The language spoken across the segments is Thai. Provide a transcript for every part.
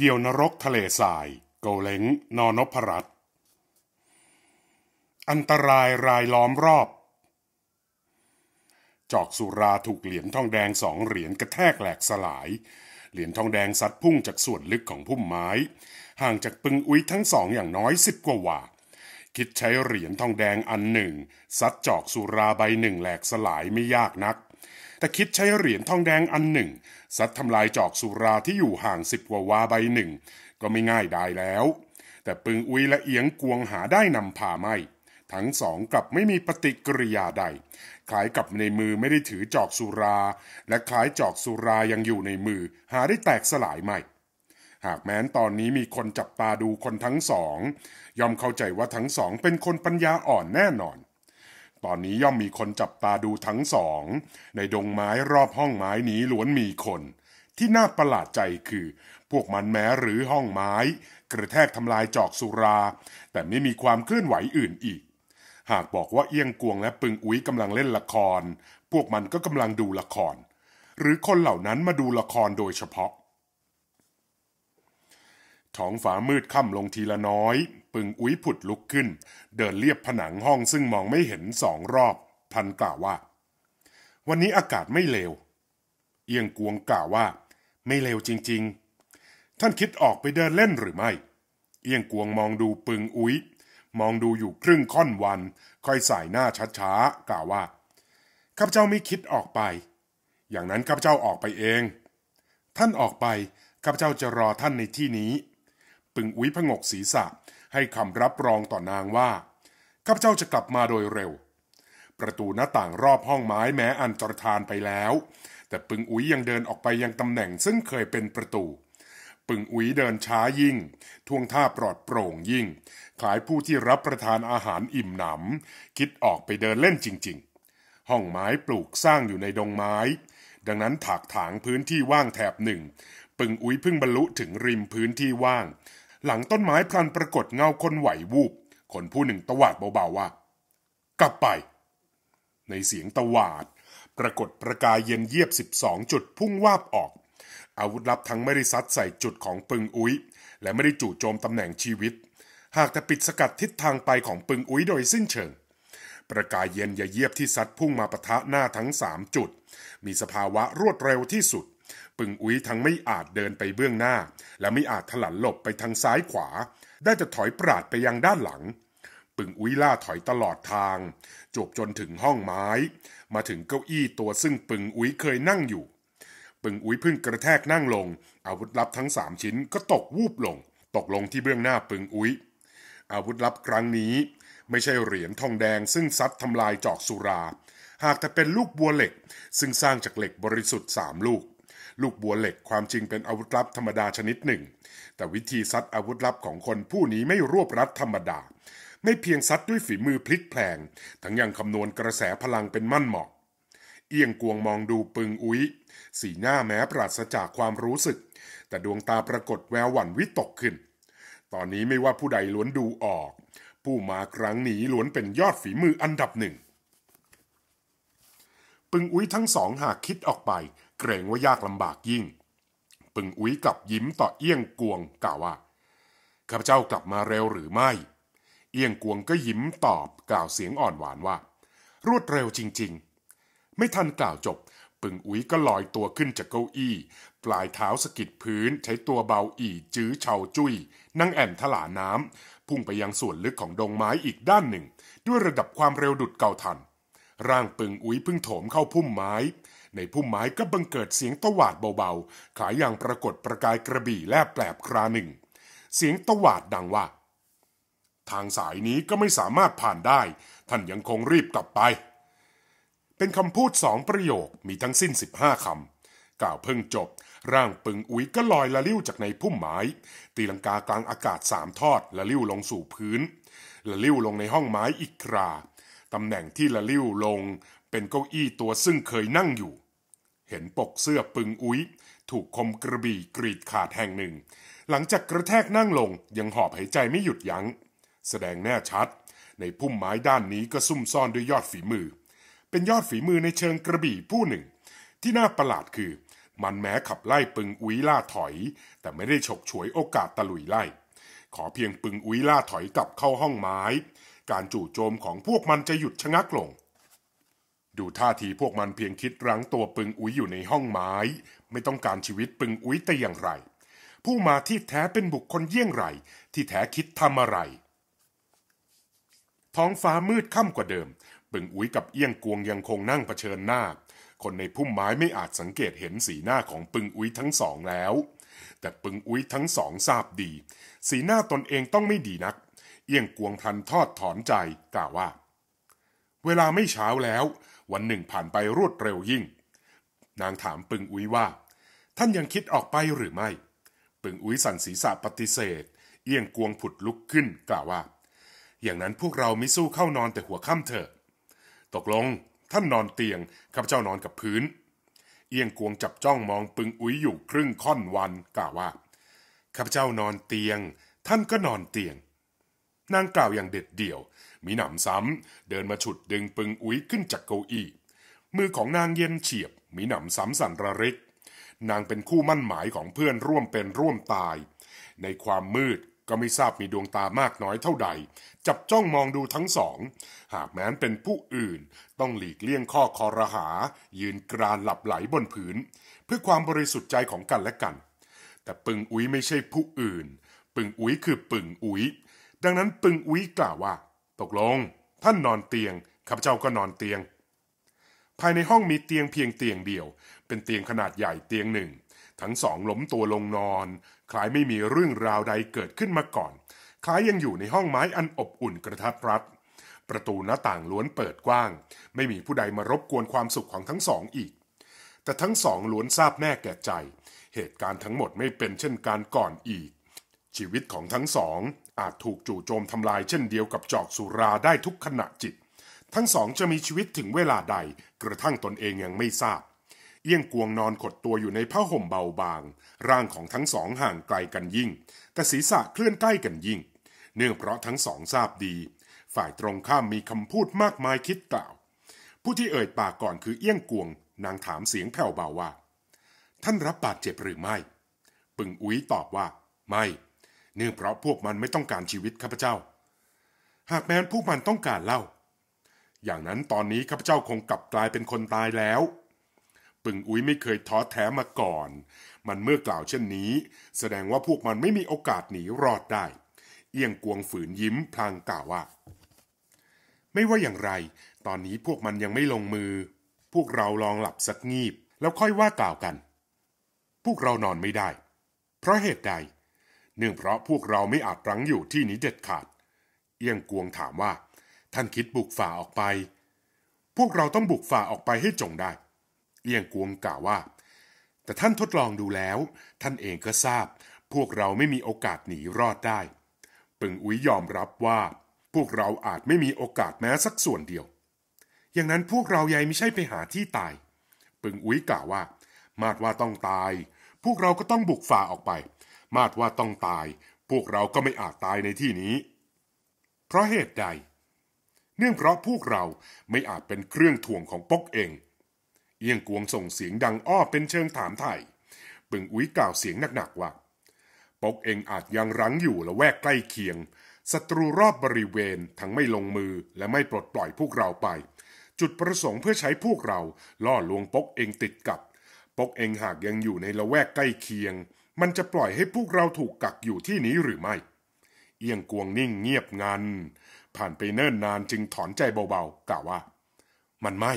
เดี่ยวนรกทะเลทราย โกเล้งนอนพรัต อันตรายรายล้อมรอบ จอกสุราถูกเหรียญทองแดงสองเหรียญกระแทกแหลกสลายเหรียญทองแดงซัดพุ่งจากส่วนลึกของพุ่มไม้ ห่างจากปึงอุ้ยทั้งสองอย่างน้อยสิบกว่าว่าคิดใช้เหรียญทองแดงอันหนึ่งซัดจอกสุราใบหนึ่งแหลกสลายไม่ยากนักแต่คิดใช้เหรียญทองแดงอันหนึ่งซัดทำลายจอกสุราที่อยู่ห่างสิบกว่าวาใบหนึ่ง ก็ไม่ง่ายได้แล้ว แต่ปึงอุยและเอียงกวงหาได้นำพาไม่ทั้งสองกลับไม่มีปฏิกิริยาใดคล้ายกับในมือไม่ได้ถือจอกสุราและคล้ายจอกสุรายังอยู่ในมือหาได้แตกสลายไม่หากแม้นตอนนี้มีคนจับตาดูคนทั้งสอง ยอมเข้าใจว่าทั้งสองเป็นคนปัญญาอ่อนแน่นอนตอนนี้ย่อมมีคนจับตาดูทั้งสอง ในดงไม้รอบห้องไม้นี้ล้วนมีคน ที่น่าประหลาดใจคือ พวกมันแม้หรือห้องไม้ กระแทกทำลายจอกสุรา แต่ไม่มีความเคลื่อนไหวอื่นอีก หากบอกว่าเอี้ยงกวงและปึงอุ้ยกำลังเล่นละคร พวกมันก็กำลังดูละคร หรือคนเหล่านั้นมาดูละครโดยเฉพาะท้องฟ้ามืดค่ำลงทีละน้อยปึงอุ้ยผุดลุกขึ้น เดินเลียบผนังห้องซึ่งมองไม่เห็นสองรอบพันกล่าวว่า วันนี้อากาศไม่เลวเอียงกวงกล่าวว่า ไม่เลวจริง ๆ ท่านคิดออกไปเดินเล่นหรือไม่ เอียงกวงมองดูปึงอุ้ยมองดูอยู่ครึ่งค่อนวัน ค่อยสายหน้าช้าๆกล่าวว่าข้าพเจ้าไม่คิดออกไป อย่างนั้นข้าพเจ้าออกไปเอง ท่านออกไปข้าพเจ้าจะรอท่านในที่นี้ ปึงอุ้ยพงกศีรษะให้คำรับรองต่อนางว่าข้าพเจ้าจะกลับมาโดยเร็ว ประตูหน้าต่างรอบห้องไม้แม้อันตรทานไปแล้ว แต่ปึงอุ๋ยยังเดินออกไปยังตำแหน่งซึ่งเคยเป็นประตู ปึงอุ๋ยเดินช้ายิ่ง ท่วงท่าปลอดโปร่งยิ่งคล้ายผู้ที่รับประทานอาหารอิ่มหนำคิดออกไปเดินเล่นจริง ๆ ห้องไม้ปลูกสร้างอยู่ในดงไม้ ดังนั้นถากถางพื้นที่ว่างแถบหนึ่ง ปึงอุ๋ยพึ่งบรรลุถึงริมพื้นที่ว่างหลังต้นไม้พลันปรากฏเงาคนไหววูบ คนผู้หนึ่งตวาดเบา ๆ ว่า กลับไป ในเสียงตวาด ปรากฏประกายเย็นเยียบ 12 จุดพุ่งวาบออก อาวุธลับทั้งไม่ได้ซัดใส่จุดของปึงอุ้ยและไม่ได้จู่โจมตำแหน่งชีวิต หากแต่ปิดสกัดทิศทางไปของปึงอุ้ยโดยสิ้นเชิง ประกายเย็นยาเยียบที่ซัดพุ่งมาปะทะหน้าทั้งสามจุด มีสภาวะรวดเร็วที่สุดปึงอุ้ยทั้งไม่อาจเดินไปเบื้องหน้า และไม่อาจถลันหลบไปทางซ้ายขวา ได้แต่ถอยปราดไปยังด้านหลัง ปึงอุ้ยล่าถอยตลอดทางจบจนถึงห้องไม้ มาถึงเก้าอี้ตัวซึ่งปึงอุ้ยเคยนั่งอยู่ ปึงอุ้ยพึ่งกระแทกนั่งลง อาวุธลับทั้งสามชิ้นก็ตกวูบลง ตกลงที่เบื้องหน้าปึงอุ้ยอาวุธลับครั้งนี้ ไม่ใช่เหรียญทองแดงซึ่งซัดทำลายจอกสุรา หากแต่เป็นลูกบัวเหล็ก ซึ่งสร้างจากเหล็กบริสุทธิ์สามลูกลูกบัวเหล็กความจริงเป็นอาวุธลับธรรมดาชนิดหนึ่ง แต่วิธีซัดอาวุธลับของคนผู้นี้ไม่รวบรัดธรรมดา ไม่เพียงซัดด้วยฝีมือพลิกแผลง ทั้งยังคำนวณกระแสพลังเป็นมั่นเหมาะเอียงกวงมองดูปึงอุ้ยสีหน้าแม้ปราศจากความรู้สึก แต่ดวงตาปรากฏแววหวั่นวิตกขึ้น ตอนนี้ไม่ว่าผู้ใดล้วนดูออก ผู้มาครั้งนี้ล้วนเป็นยอดฝีมืออันดับหนึ่งปึงอุ้ยทั้งสองหากคิดออกไปเกรงว่ายากลำบากยิ่ง ปึงอุ้ยกลับยิ้มต่อ เอี้ยงกวงกล่าวว่าข้าพเจ้ากลับมาเร็วหรือไม่ เอี้ยงกวงก็ยิ้มตอบ กล่าวเสียงอ่อนหวานว่า รวดเร็วจริงๆ ไม่ทันกล่าวจบ ปึงอุ้ยก็ลอยตัวขึ้นจากเก้าอี้ ปลายเท้าสะกิดพื้นใช้ตัวเบาอีจื้อเฉาจุย้ยนั่งแอ่นถลาน้ำพุ่งไปยังส่วนลึกของดงไม้อีกด้านหนึ่ง ด้วยระดับความเร็วดุดเก่าทันร่างปึงอุ้ยพึ่งโถมเข้าพุ่มไม้ในพุ่มไม้ก็บังเกิดเสียงตวาดเบาๆ ขายอย่างปรากฏประกายกระบี่แลบแปลบคราหนึ่ง เสียงตวาดดังว่า ทางสายนี้ก็ไม่สามารถผ่านได้ ท่านยังคงรีบกลับไป เป็นคำพูดสองประโยคมีทั้งสิ้นสิบห้าคำกล่าวเพิ่งจบ ร่างปึงอุ้ยก็ลอยละลิ้วจากในพุ่มไม้ ตีลังกากลางอากาศสามทอดละลิ้วลงสู่พื้น ละลิ้วลงในห้องไม้อีกคราตำแหน่งที่ละลิ้วลง เป็นเก้าอี้ตัวซึ่งเคยนั่งอยู่เห็นปกเสื้อปึงอุ้ยถูกคมกระบี่กรีดขาดแห่งหนึ่ง หลังจากกระแทกนั่งลงยังหอบหายใจไม่หยุดยัง้งแสดงแน่ชัด ในพุ่มไม้ด้านนี้ก็ซุ่มซ่อนด้วยยอดฝีมือ เป็นยอดฝีมือในเชิงกระบี่ผู้หนึ่ง ที่น่าประหลาดคือ มันแม้ขับไล่ปึงอุ้ยล่าถอย แต่ไม่ได้ฉกฉวยโอกาสตะลุยไล่ขอเพียงปึงอุ้ยล่าถอยกลับเข้าห้องไม้ การจู่โจมของพวกมันจะหยุดชะงักลงท่าทีพวกมันเพียงคิดรั้งตัวปึงอุ้ยอยู่ในห้องไม้ ไม่ต้องการชีวิตปึงอุ้ยแต่อย่างไร ผู้มาที่แท้เป็นบุคคลเยี่ยงไรที่แท้คิดทำอะไร ท้องฟ้ามืดค่ำกว่าเดิม ปึงอุ้ยกับเอี้ยงกวงยังคงนั่งเผชิญหน้า คนในพุ่มไม้ไม่อาจสังเกตเห็นสีหน้าของปึงอุ้ยทั้งสองแล้ว แต่ปึงอุ้ยทั้งสองทราบดี สีหน้าตนเองต้องไม่ดีนักเอี้ยงกวงพันทอดถอนใจกล่าวว่า เวลาไม่เช้าแล้ววันหนึ่งผ่านไปรวดเร็วยิ่ง นางถามปึงอุ้ยว่า ท่านยังคิดออกไปหรือไม่ ปึงอุ้ยสั่นศีรษะปฏิเสธเอียงกวงผุดลุกขึ้นกล่าวว่า อย่างนั้นพวกเราไม่สู้เข้านอนแต่หัวค่ำเถอะ ตกลงท่านนอนเตียงข้าพเจ้านอนกับพื้น เอียงกวงจับจ้องมองปึงอุ้ยอยู่ครึ่งค่อนวันกล่าวว่าข้าพเจ้านอนเตียง ท่านก็นอนเตียง นางกล่าวอย่างเด็ดเดี่ยวมีหนำซ้ำเดินมาฉุดดึงปึงอุ้ยขึ้นจากเก้าอี้มือของนางเย็นเฉียบมีหนำซ้ำสั่นระริกนางเป็นคู่มั่นหมายของเพื่อนร่วมเป็นร่วมตาย ในความมืดก็ไม่ทราบมีดวงตามากน้อยเท่าใด จับจ้องมองดูทั้งสอง หากแม้นเป็นผู้อื่นต้องหลีกเลี่ยงข้อคอรหายืนกรานหลับไหลบนผืนเพื่อความบริสุทธิ์ใจของกันและกัน แต่ปึงอุ้ยไม่ใช่ผู้อื่น ปึงอุ้ยคือปึงอุ้ยดังนั้นปึงอุ้ยกล่าวว่าตกลงท่านนอนเตียงข้าพเจ้าก็นอนเตียง ภายในห้องมีเตียงเพียงเตียงเดียว เป็นเตียงขนาดใหญ่เตียงหนึ่ง ทั้งสองล้มตัวลงนอน คล้ายไม่มีเรื่องราวใดเกิดขึ้นมาก่อนคล้ายยังอยู่ในห้องไม้อันอบอุ่นกระทัดรัดประตูหน้าต่างล้วนเปิดกว้าง ไม่มีผู้ใดมารบกวนความสุขของทั้งสองอีก แต่ทั้งสองล้วนทราบแน่แก่ใจ เหตุการณ์ทั้งหมดไม่เป็นเช่นการก่อนอีก ชีวิตของทั้งสองอาจถูกจู่โจมทำลายเช่นเดียวกับจอกสุราได้ทุกขณะจิต ทั้งสองจะมีชีวิตถึงเวลาใดกระทั่งตนเองยังไม่ทราบเอี้ยงกวงนอนขดตัวอยู่ในผ้าห่มเบาบาง ร่างของทั้งสองห่างไกลกันยิ่ง แต่ศีรษะเคลื่อนใกล้กันยิ่ง เนื่องเพราะทั้งสองทราบดี ฝ่ายตรงข้ามมีคำพูดมากมายคิดกล่าวผู้ที่เอ่ยปากก่อนคือเอี้ยงกวง นางถามเสียงแผ่วเบาว่า ท่านรับบาดเจ็บหรือไม่ปึงอุ้ยตอบว่าไม่เนื่องเพราะพวกมันไม่ต้องการชีวิตข้าพเจ้า หากแม้นพวกมันต้องการเล่า อย่างนั้นตอนนี้ข้าพเจ้าคงกลับกลายเป็นคนตายแล้ว ปึงอุ้ยไม่เคยท้อแท้มาก่อน มันเมื่อกล่าวเช่นนี้ แสดงว่าพวกมันไม่มีโอกาสหนีรอดได้ เอียงกวงฝืนยิ้มพลางกล่าวว่า ไม่ว่าอย่างไร ตอนนี้พวกมันยังไม่ลงมือ พวกเราลองหลับสักงีบ แล้วค่อยว่ากล่าวกัน พวกเรานอนไม่ได้ เพราะเหตุใดเนื่องเพราะพวกเราไม่อาจรั้งอยู่ที่นี้เด็ดขาด เอี้ยงกวงถามว่า ท่านคิดบุกฝ่าออกไป พวกเราต้องบุกฝ่าออกไปให้จงได้ เอี้ยงกวงกล่าวว่า แต่ท่านทดลองดูแล้ว ท่านเองก็ทราบ พวกเราไม่มีโอกาสหนีรอดได้ปึงอุ้ยยอมรับว่า พวกเราอาจไม่มีโอกาสแม้สักส่วนเดียวอย่างนั้นพวกเราใหญ่ไม่ใช่ไปหาที่ตาย ปึงอุ้ยกล่าวว่ามาดว่าต้องตาย พวกเราก็ต้องบุกฝ่าออกไปมาดว่าต้องตาย พวกเราก็ไม่อาจตายในที่นี้ เพราะเหตุใด เนื่องเพราะพวกเราไม่อาจเป็นเครื่องถ่วงของปกเอง เอียงกวงส่งเสียงดังอ้อเป็นเชิงถามไถ่บึงอุ้ยกล่าวเสียงหนัก ๆว่าปกเองอาจยังรั้งอยู่ละแวกใกล้เคียงศัตรูรอบบริเวณทั้งไม่ลงมือและไม่ปลดปล่อยพวกเราไป จุดประสงค์เพื่อใช้พวกเราล่อลวงปกเองติดกับปกเองหากยังอยู่ในละแวกใกล้เคียงมันจะปล่อยให้พวกเราถูกกักอยู่ที่นี้หรือไม่ เอียงกวงนิ่งเงียบงัน ผ่านไปเนิ่นนานจึงถอนใจเบา ๆกล่าวว่า มันไม่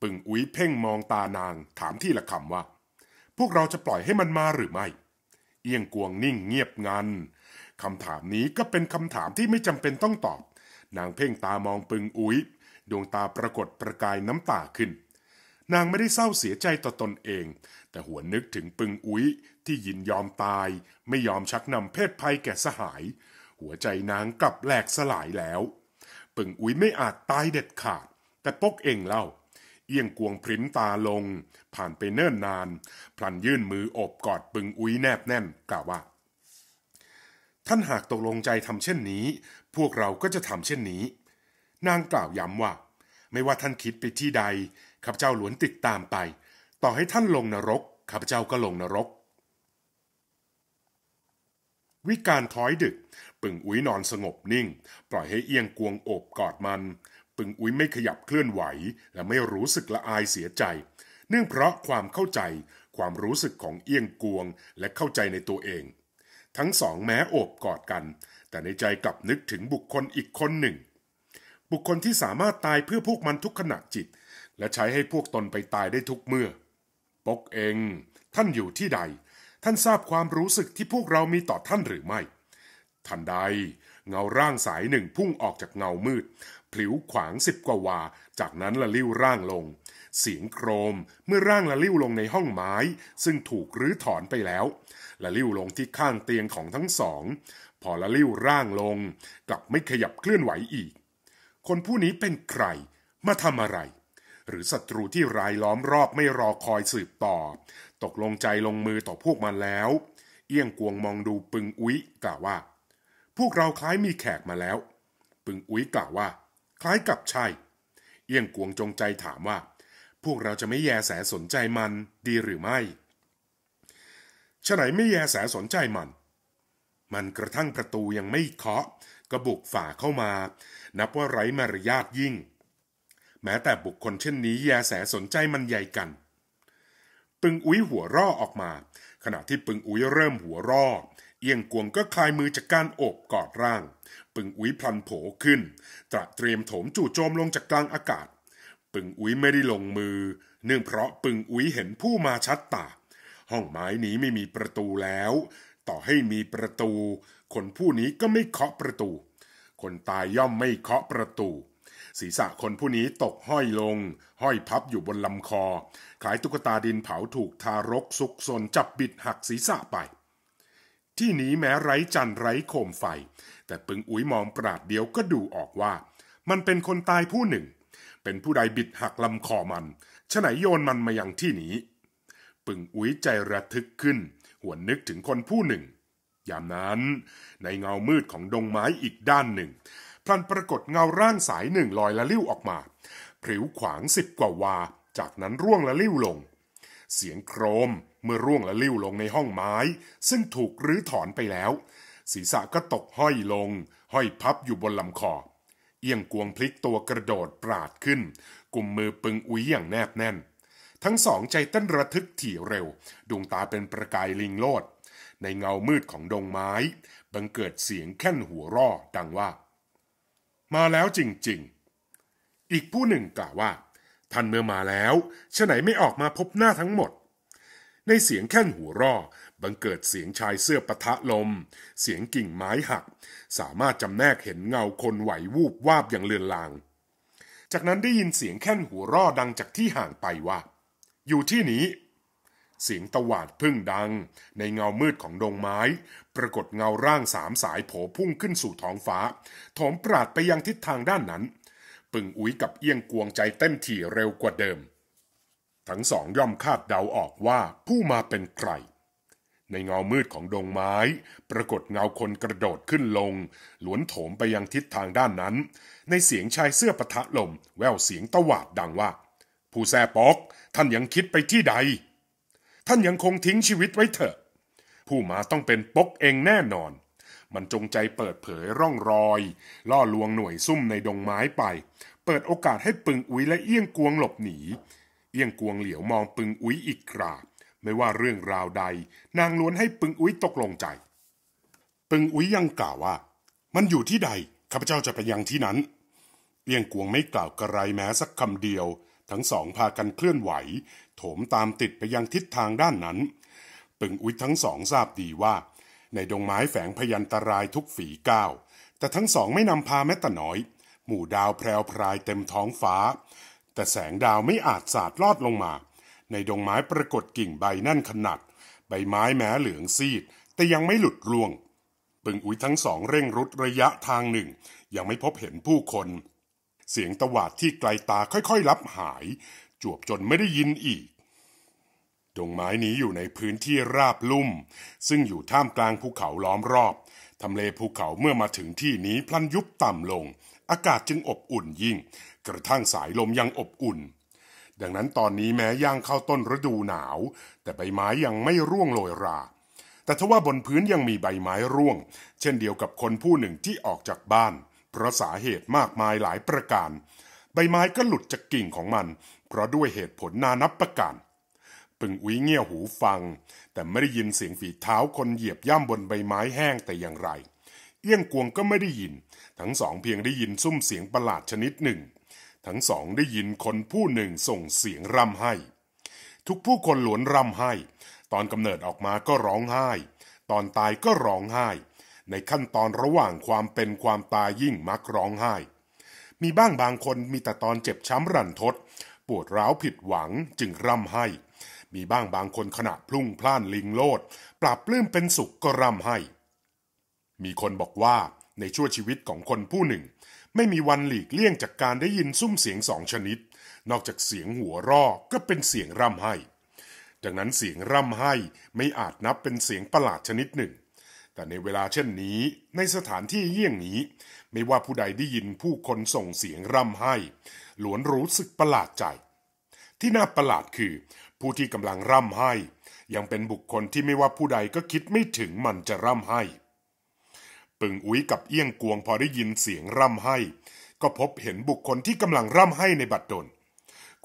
ปึงอุ้ยเพ่งมองตานาง ถามที่ละคำว่า พวกเราจะปล่อยให้มันมาหรือไม่ เอียงกวงนิ่งเงียบงันคำถามนี้ก็เป็นคำถามที่ไม่จำเป็นต้องตอบ นางเพ่งตามองปึงอุ้ยดวงตาปรากฏประกายน้ำตาขึ้นนางไม่ได้เศร้าเสียใจต่อตนเอง แต่หัวนึกถึงปึงอุ้ยที่ยินยอมตาย ไม่ยอมชักนำเพศภัยแก่สหาย หัวใจนางกลับแหลกสลายแล้ว ปึงอุ้ยไม่อาจตายเด็ดขาด แต่ปกเองเล่า เอียงกวงพริ้ตาลง ผ่านไปเนิ่นนาน พลันยื่นมืออบกอดปึงอุ้ยแนบแน่น กล่าวว่า ท่านหากตกลงใจทำเช่นนี้ พวกเราก็จะทำเช่นนี้ นางกล่าวย้ำว่า ไม่ว่าท่านคิดไปที่ใดข้าพเจ้าหลวนติดตามไป ต่อให้ท่านลงนรก ข้าพเจ้าก็ลงนรก วิการท้อยดึก ปึ่งอุ้ยนอนสงบนิ่ง ปล่อยให้เอียงกวงโอบกอดมัน ปึ่งอุ้ยไม่ขยับเคลื่อนไหว และไม่รู้สึกละอายเสียใจ เนื่องเพราะความเข้าใจความรู้สึกของเอียงกวง และเข้าใจในตัวเอง ทั้งสองแม้โอบกอดกัน แต่ในใจกลับนึกถึงบุคคลอีกคนหนึ่ง บุคคลที่สามารถตายเพื่อพวกมันทุกขณะจิตและใช้ให้พวกตนไปตายได้ทุกเมื่อ ปกเอง ท่านอยู่ที่ใด ท่านทราบความรู้สึกที่พวกเรามีต่อท่านหรือไม่ ทันใด เงาร่างสายหนึ่งพุ่งออกจากเงามืด ผลิวขวางสิบกว่าวา จากนั้นละลิ้วร่างลง เสียงโครม เมื่อร่างละลิ้วลงในห้องไม้ ซึ่งถูกรื้อถอนไปแล้ว ละลิ้วลงที่ข้างเตียงของทั้งสอง พอละลิ้วร่างลง กลับไม่ขยับเคลื่อนไหวอีก คนผู้นี้เป็นใคร มาทำอะไรหรือศัตรูที่รายล้อมรอบไม่รอคอยสืบต่อ ตกลงใจลงมือต่อพวกมันแล้ว เอี้ยงกวงมองดูปึงอุ้ยกล่าวว่า พวกเราคล้ายมีแขกมาแล้ว ปึงอุ้ยกล่าวว่า คล้ายกับใช่เอี้ยงกวงจงใจถามว่า พวกเราจะไม่แยแสสนใจมัน ดีหรือไม่ฉะไหนไม่แยแสสนใจมัน มันกระทั่งประตูยังไม่เคาะกระบุกฝ่าเข้ามา นับว่าไร้มารยาทยิ่งแม้แต่บุคคลเช่นนี้แยแสสนใจมันใหญ่กัน ปึงอุ้ยหัวร่อออกมา ขณะที่ปึงอุ้ยเริ่มหัวร่อ เอียงกวงก็คลายมือจากการโอบกอดร่าง ปึงอุ้ยพลันโผขึ้น ตระเตรียมโถมจู่โจมลงจากกลางอากาศ ปึงอุ้ยไม่ได้ลงมือ เนื่องเพราะปึงอุ้ยเห็นผู้มาชัดตาห้องไม้นี้ไม่มีประตูแล้ว ต่อให้มีประตู คนผู้นี้ก็ไม่เคาะประตู คนตายย่อมไม่เคาะประตูศีรษะคนผู้นี้ตกห้อยลงห้อยพับอยู่บนลำคอ ขายตุ๊กตาดินเผาถูกทารกซุกซนจับบิดหักศีรษะไป ที่นี้แม้ไร้จันไร้โคมไฟแต่ปึงอุ้ยมองปราดเดียวก็ดูออกว่า มันเป็นคนตายผู้หนึ่ง เป็นผู้ใดบิดหักลำคอมันฉไหนโยนมันมาอย่างที่นี้ ปึงอุ้ยใจระทึกขึ้น หวนนึกถึงคนผู้หนึ่งยามนั้นในเงามืดของดงไม้อีกด้านหนึ่งลันปรากฏเงาร่างสายหนึ่งลอยละลิ้วออกมาผิวขวางสิบกว่าวา จากนั้นร่วงละลิ้วลง เสียงโครมเมื่อร่วงละลิ้วลงในห้องไม้ ซึ่งถูกรื้อถอนไปแล้ว ศีรษะก็ตกห้อยลง ห้อยพับอยู่บนลำคอเอียงกวงพลิกตัวกระโดดปราดขึ้นกลุ่มมือปึงอุ้ยอย่างแนบแน่น ทั้งสองใจเต้นระทึกถี่เร็วดวงตาเป็นประกายลิงโลด ในเงามืดของดงไม้ บังเกิดเสียงแค่นหัวร่อดังว่ามาแล้วจริงๆ อีกผู้หนึ่งกล่าวว่า ท่านเมื่อมาแล้วฉะไหนไม่ออกมาพบหน้าทั้งหมด ในเสียงแค่นหูร่อ บังเกิดเสียงชายเสื้อปะทะลม เสียงกิ่งไม้หัก สามารถจำแนกเห็นเงาคนไหววูบวาบอย่างเลือนลาง จากนั้นได้ยินเสียงแค่นหูร่อดังจากที่ห่างไปว่า อยู่ที่นี้เสียงตวาดพึ่งดัง ในเงามืดของดงไม้ ปรากฏเงาร่างสามสายโผพุ่งขึ้นสู่ท้องฟ้าโถมปราดไปยังทิศทางด้านนั้น ปึ่งอุ้ยกับเอียงกวงใจเต้นถี่เร็วกว่าเดิม ทั้งสองย่อมคาดเดาออกว่าผู้มาเป็นใครในเงามืดของดงไม้ ปรากฏเงาคนกระโดดขึ้นลง หลวนโถมไปยังทิศทางด้านนั้น ในเสียงชายเสื้อปะทะลมแววเสียงตวาดดังว่า ผู้แซปอกท่านยังคิดไปที่ใดท่านยังคงทิ้งชีวิตไว้เถอะ ผู้มาต้องเป็นปกเองแน่นอน มันจงใจเปิดเผยร่องรอยล่อลวงหน่วยซุ่มในดงไม้ไป เปิดโอกาสให้ปึงอุ้ยและเอี้ยงกวงหลบหนี เอี้ยงกวงเหลียวมองปึงอุ้ยอีกกราบไม่ว่าเรื่องราวใด นางล้วนให้ปึงอุ้ยตกลงใจ ปึงอุ้ยยังกล่าวว่า มันอยู่ที่ใดข้าพเจ้าจะไปยังที่นั้น เอี้ยงกวงไม่กล่าวกระไรแม้สักคำเดียว ทั้งสองพากันเคลื่อนไหวโถมตามติดไปยังทิศทางด้านนั้น ปึงอุ้ยทั้งสองทราบดีว่าในดงไม้แฝงพยันตรายทุกฝีก้าว แต่ทั้งสองไม่นำพาแม้แต่น้อย หมู่ดาวแพรวพรายเต็มท้องฟ้า แต่แสงดาวไม่อาจสาดลอดลงมา ในดงไม้ปรากฏกิ่งใบนั่นขนาด ใบไม้แม้เหลืองซีดแต่ยังไม่หลุดร่วง ปึงอุ้ยทั้งสองเร่งรุดระยะทางหนึ่ง ยังไม่พบเห็นผู้คน เสียงตวาดที่ไกลตาค่อยๆลับหายจวบจนไม่ได้ยินอีกดงไม้นี้อยู่ในพื้นที่ราบลุ่ม ซึ่งอยู่ท่ามกลางภูเขาล้อมรอบ ทำเลภูเขาเมื่อมาถึงที่นี้พลันยุบต่ำลง อากาศจึงอบอุ่นยิ่ง กระทั่งสายลมยังอบอุ่น ดังนั้นตอนนี้แม้ย่างเข้าต้นฤดูหนาว แต่ใบไม้ยังไม่ร่วงโรยรา แต่ทว่าบนพื้นยังมีใบไม้ร่วง เช่นเดียวกับคนผู้หนึ่งที่ออกจากบ้านเพราะสาเหตุมากมายหลายประการ ใบไม้ก็หลุดจากกิ่งของมันเพราะด้วยเหตุผลนานับประการ ปึงอุ้ยเงี่ยหูฟัง แต่ไม่ได้ยินเสียงฝีเท้าคนเหยียบย่ำบนใบไม้แห้งแต่อย่างไร เอี้ยงกวงก็ไม่ได้ยิน ทั้งสองเพียงได้ยินซุ้มเสียงประหลาดชนิดหนึ่ง ทั้งสองได้ยินคนผู้หนึ่งส่งเสียงร่ำไห้ ทุกผู้คนหลวนร่ำไห้ ตอนกำเนิดออกมาก็ร้องไห้ ตอนตายก็ร้องไห้ ในขั้นตอนระหว่างความเป็นความตายยิ่งมักร้องไห้ มีบ้างบางคนมีแต่ตอนเจ็บช้ำรันทดปวดร้าวผิดหวังจึงร่ำให้ มีบ้างบางคนขณะพลุ่งพล่านลิงโลด ปรับปลื้มเป็นสุขก็ร่ำให้ มีคนบอกว่าในชั่วชีวิตของคนผู้หนึ่ง ไม่มีวันหลีกเลี่ยงจากการได้ยินซุ้มเสียงสองชนิด นอกจากเสียงหัวรอก็เป็นเสียงร่ำให้ดังนั้นเสียงร่ำให้ไม่อาจนับเป็นเสียงประหลาดชนิดหนึ่ง แต่ในเวลาเช่นนี้ ในสถานที่เยี่ยงนี้ ไม่ว่าผู้ใดได้ยินผู้คนส่งเสียงร่ำให้ล้วนรู้สึกประหลาดใจ ที่น่าประหลาดคือ ผู้ที่กำลังร่ำไห้ ยังเป็นบุคคลที่ไม่ว่าผู้ใดก็คิดไม่ถึงมันจะร่ำไห้ ปึงอุ้ยกับเอี้ยง กวงพอได้ยินเสียงร่ำไห้ ก็พบเห็นบุคคลที่กำลังร่ำไห้ในบัดดล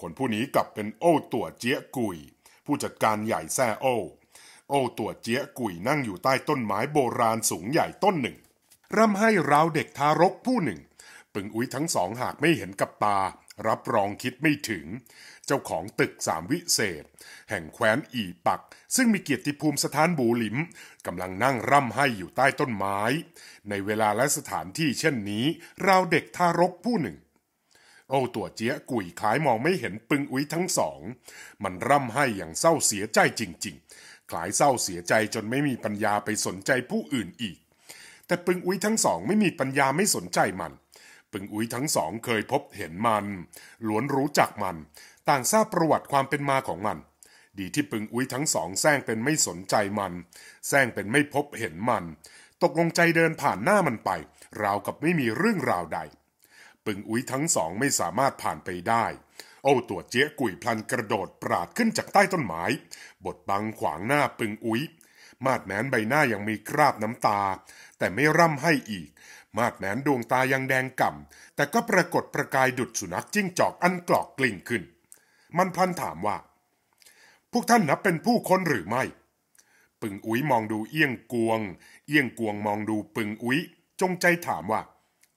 คนผู้นี้กลับเป็นโอ้ตัวเจี๊ยกุยผู้จัดการใหญ่แซ่โอ้โอ้ตัวเจี๊ยกุยนั่งอยู่ใต้ต้นไม้โบราณสูงใหญ่ต้นหนึ่ง ร่ำให้ราวเด็กทารกผู้หนึ่ง ปึงอุ้ยทั้งสองหากไม่เห็นกับตารับรองคิดไม่ถึง เจ้าของตึกสามวิเศษ แห่งแคว้นอีปัก ซึ่งมีเกียรติภูมิสถานบูหลิมกำลังนั่งร่ำไห้อยู่ใต้ต้นไม้ ในเวลาและสถานที่เช่นนี้ ราวเด็กทารกผู้หนึ่ง โอ้ตัวเจี๊ยกุยคล้ายมองไม่เห็นปึงอุ้ยทั้งสอง มันร่ำไห้อย่างเศร้าเสียใจจริงๆคล้ายเศร้าเสียใจจนไม่มีปัญญาไปสนใจผู้อื่นอีก แต่ปึงอุ้ยทั้งสองไม่มีปัญญาไม่สนใจมันปึงอุ้ยทั้งสองเคยพบเห็นมัน ล้วนรู้จักมัน ต่างทราบประวัติความเป็นมาของมัน ดีที่ปึงอุ้ยทั้งสองแซงเป็นไม่สนใจมันแซงเป็นไม่พบเห็นมัน ตกลงใจเดินผ่านหน้ามันไป ราวกับไม่มีเรื่องราวใด ปึงอุ้ยทั้งสองไม่สามารถผ่านไปได้ โอ้ตัวเจ๊ยกุยพลันกระโดดปราดขึ้นจากใต้ต้นไม้บทบังขวางหน้าปึงอุ้ยมาดแม้นใบหน้ายังมีคราบน้ำตา แต่ไม่ร่ำให้อีกมากแหนนดวงตายังแดงก่ำแต่ก็ปรากฏประกายดุดสุนัขจิ้งจอกอันกรอกกลิ่งขึ้น มันพลันถามว่า พวกท่านนับเป็นผู้คนหรือไม่ ปึงอุ้ยมองดูเอี้ยงกวงเอี้ยงกวงมองดูปึงอุ้ยจงใจถามว่า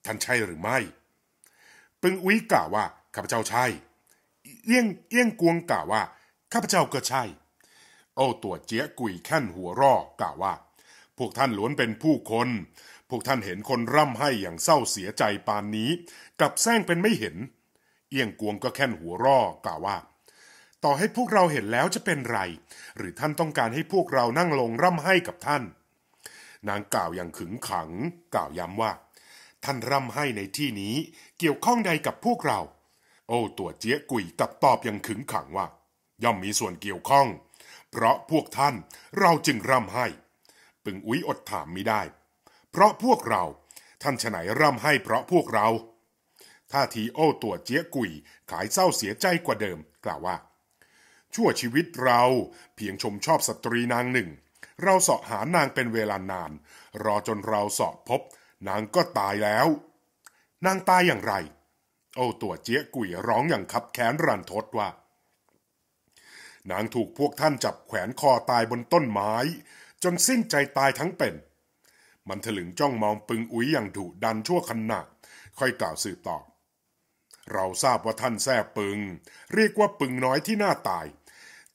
ท่านใช่หรือไม่ ปึงอุ้ยกล่าวว่าข้าพเจ้าใช่ เอี้ยงเอี้ยงกวงกล่าวว่าข้าพเจ้าก็ใช่โอ้ตัวเจี๊ยกุยแค่นหัวรอกล่าวว่า พวกท่านล้วนเป็นผู้คนพวกท่านเห็นคนร่ำให้อย่างเศร้าเสียใจปานนี้ กับแซงเป็นไม่เห็น เอียงกวงก็แค่นหัวร่อกล่าวว่า ต่อให้พวกเราเห็นแล้วจะเป็นไร หรือท่านต้องการให้พวกเรานั่งลงร่ำให้กับท่าน นางกล่าวอย่างขึงขัง กล่าวย้ำว่า ท่านร่ำให้ในที่นี้ เกี่ยวข้องใดกับพวกเรา โอ้ตัวเจี๊ยกุยกับตอบอย่างขึงขังว่า ย่อมมีส่วนเกี่ยวข้อง เพราะพวกท่านเราจึงร่ำให้ ปึงอุ้ยอดถามไม่ได้พราะพวกเราท่านฉไหนร่ำให้เพราะพวกเราท่าทีโอ้ตัวเจี๊ยกุยขายเศร้าเสียใจกว่าเดิม กล่าวว่า ชั่วชีวิตเรา เพียงชมชอบสตรีนางหนึ่ง เราเสาะหานางเป็นเวลานาน รอจนเราเสาะพบ นางก็ตายแล้ว นางตายอย่างไร โอ้ตัวเจี๊ยกุยร้องอย่างขับแขนรันทดว่า นางถูกพวกท่านจับแขวนคอตายบนต้นไม้จนสิ้นใจตายทั้งเป็นมันถลึงจ้องมองปึงอุ้ยอย่างดุดันชั่วขณะค่อยกล่าวสืบต่อ เราทราบว่าท่านแท่ปึง เรียกว่าปึงน้อยที่หน้าตาย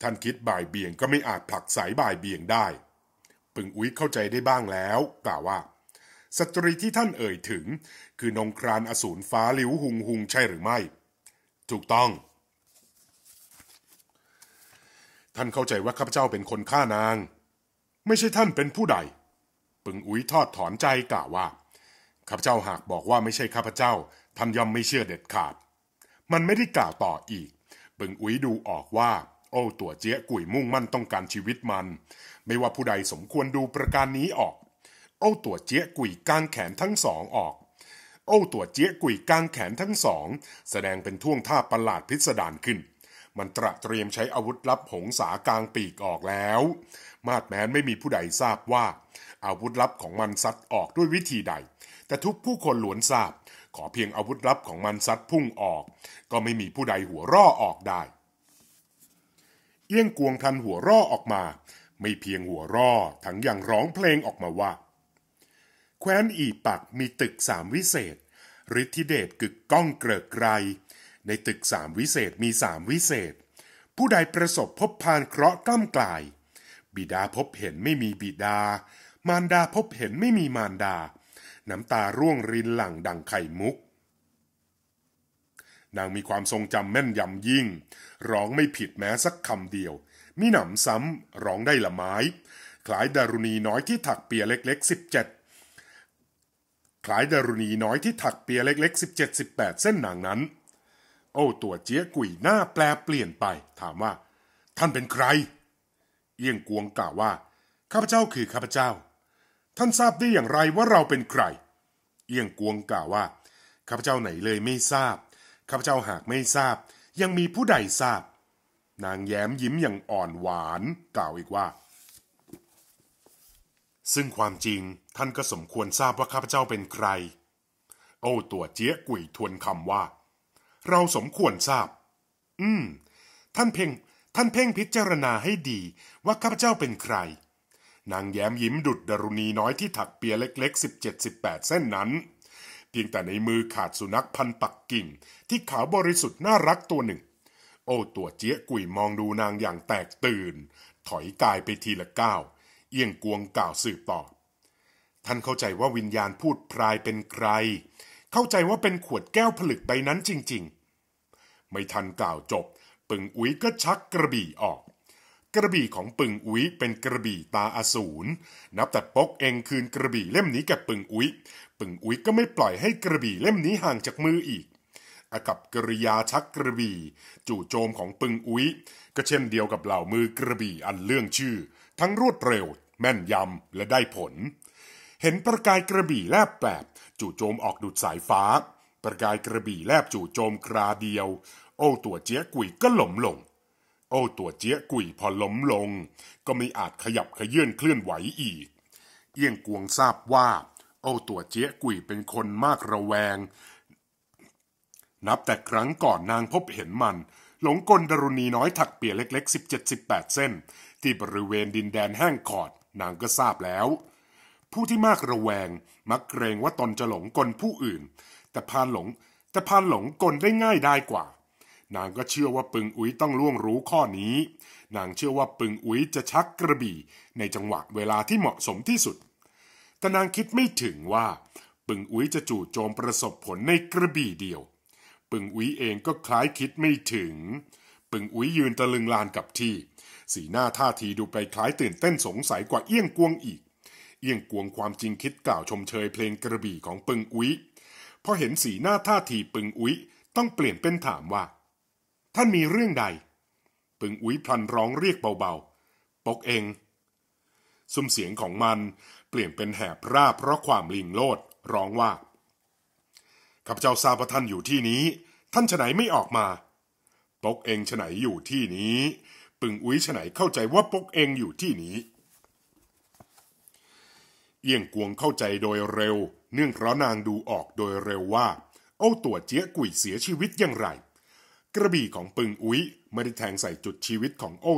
ท่านคิดบ่ายเบี่ยงก็ไม่อาจผลักสายบ่ายเบี่ยงได้ ปึงอุ้ยเข้าใจได้บ้างแล้ว กล่าวว่า สตรีที่ท่านเอ่ยถึง คือนงครานอสูรฟ้าหลิวหุงหุงใช่หรือไม่ ถูกต้อง ท่านเข้าใจว่าข้าพเจ้าเป็นคนฆ่านาง ไม่ใช่ท่านเป็นผู้ใดปึงอุ้ยทอดถอนใจกล่าวว่า ข้าพเจ้าหากบอกว่าไม่ใช่ข้าพเจ้าท่านย่อมไม่เชื่อเด็ดขาด มันไม่ได้กล่าวต่ออีกปึงอุ้ยดูออกว่า โอ้ตัวเจ๊ยกุยมุ่งมั่นต้องการชีวิตมัน ไม่ว่าผู้ใดสมควรดูประการนี้ออก โอ้ตัวเจ๊ยกุยกางแขนทั้งสองออก โอ้ตัวเจ๊ยกุยกางแขนทั้งสอง แสดงเป็นท่วงท่าประหลาดพิสดารขึ้น มันตระเตรียมใช้อาวุธลับหงสากลางปีกออกแล้ว มาดแม้นไม่มีผู้ใดทราบว่าอาวุธลับของมันซัดออกด้วยวิธีใด แต่ทุกผู้คนล้วนทราบ ขอเพียงอาวุธลับของมันซัดพุ่งออก ก็ไม่มีผู้ใดหัวร่อ ออกได้ เอี้ยงกวงพันหัวร่อ ออกมา ไม่เพียงหัวร่อทั้งยังร้องเพลงออกมาว่า แคว้นอีปักมีตึกสามวิเศษ ฤทธิเดชกึกก้องเกลกไกรในตึกสามวิเศษมีสามวิเศษ ผู้ใดประสบพบพานเคราะห์กล้ำกลาย บิดาพบเห็นไม่มีบิดามารดาพบเห็นไม่มีมารดา น้ำตาร่วงรินหลั่งดังไข่มุก นางมีความทรงจำแม่นยำยิ่ง ร้องไม่ผิดแม้สักคำเดียว มิหนำซ้ำ ร้องได้ละไม้ คล้ายดารุณีน้อยที่ถักเปียเล็กๆสิบเจ็ดคล้ายดารุณีน้อยที่ถักเปียเล็กๆสิบเจ็ดสิบแปดเส้นนางนั้น โอ้ตัวเจี๊ยกุยหน้าแปลเปลี่ยนไป ถามว่า ท่านเป็นใคร เอี้ยงกวงกล่าวว่า ข้าพเจ้าคือข้าพเจ้าท่านทราบได้อย่างไรว่าเราเป็นใคร เอียงกวงกล่าวว่าข้าพเจ้าไหนเลยไม่ทราบ ข้าพเจ้าหากไม่ทราบ ยังมีผู้ใดทราบ นางแย้มยิ้มอย่างอ่อนหวาน กล่าวอีกว่า ซึ่งความจริง ท่านก็สมควรทราบว่าข้าพเจ้าเป็นใคร โอ้ตัวเจี๊ยกุยทวนคำว่า เราสมควรทราบ อืมท่านเพ่งท่านเพ่งพิจารณาให้ดีว่าข้าพเจ้าเป็นใครนางแย้มยิ้มดุดดรุณีน้อยที่ถักเปียเล็กๆ 17-18 เส้นนั้น เพียงแต่ในมือขาดสุนัขพันปักกิ่งที่ขาวบริสุทธิ์น่ารักตัวหนึ่ง โอ้ตัวเจี๊ยกุยมองดูนางอย่างแตกตื่น ถอยกายไปทีละก้าว เอียงกวงกล่าวสืบต่อ ท่านเข้าใจว่าวิญญาณพูดพรายเป็นใคร เข้าใจว่าเป็นขวดแก้วผลึกใบนั้นจริง ๆ ไม่ทันกล่าวจบ ปึงอุ้ยก็ชักกระบี่ออกกระบี่ของปึงอุ้ยเป็นกระบี่ตาอสูรนับแต่ปกเองคืนกระบี่เล่มนี้กับปึงอุ้ยปึงอุ้ยก็ไม่ปล่อยให้กระบี่เล่มนี้ห่างจากมืออีก อากับกริยาชักกระบี่จู่โจมของปึงอุ้ยก็เช่นเดียวกับเหล่ามือกระบี่อันเรื่องชื่อ ทั้งรวดเร็ว แม่นยำและได้ผล เห็นประกายกระบี่แลบแปลบจู่โจมออกดูดสายฟ้า ประกายกระบี่แลบจู่โจมคราเดียว โอ้ ตัวเจี๊ยกุยก็หล่มลงโอ้ ตัวเจี๊ยกุยพอล้มลง ก็ไม่อาจขยับขยื่นเคลื่อนไหวอีกเอี้ยงกวงทราบว่า โอ้ ตัวเจี๊ยกุยเป็นคนมากระแวง นับแต่ครั้งก่อนนางพบเห็นมันหลงกลดรุณีน้อยถักเปียเล็กๆ17-18เส้น ที่บริเวณดินแดนแห้งขอดนางก็ทราบแล้ว ผู้ที่มากระแวงมักเกรงว่าตนจะหลงกลผู้อื่น แต่พานหลงแต่พานหลงกลได้ง่ายได้กว่านางก็เชื่อว่าปึงอุ้ยต้องล่วงรู้ข้อนี้ นางเชื่อว่าปึงอุ้ยจะชักกระบี่ในจังหวะเวลาที่เหมาะสมที่สุด แต่นางคิดไม่ถึงว่า ปึงอุ้ยจะจู่โจมประสบผลในกระบี่เดียว ปึงอุ้ยเองก็คล้ายคิดไม่ถึง ปึงอุ้ยยืนตะลึงลานกับที่ สีหน้าท่าทีดูไปคล้ายตื่นเต้นสงสัยกว่าเอี้ยงกวงอีก เอี้ยงกวงความจริงคิดกล่าวชมเชยเพลงกระบี่ของปึงอุ้ยพอเห็นสีหน้าท่าทีปึงอุ้ยต้องเปลี่ยนเป็นถามว่าท่านมีเรื่องใด ปึงอุ้ยพลันร้องเรียกเบาๆ ปกเองซุ้มเสียงของมันเปลี่ยนเป็นแหบราบเพราะความลิงโลด ร้องว่าข้าพเจ้าทราบว่าท่านอยู่ที่นี้ ท่านฉไหนไม่ออกมา ปกเองฉไหนอยู่ที่นี้ ปึงอุ้ยฉไหนเข้าใจว่าปกเองอยู่ที่นี้ เอี่ยงกวงเข้าใจโดยเร็ว เนื่องเพราะนางดูออกโดยเร็วว่า เอาตัวเจี๊ยกุยเสียชีวิตอย่างไรกระบี่ของปึงอุ้ยไม่ได้แทงใส่จุดชีวิตของโอ้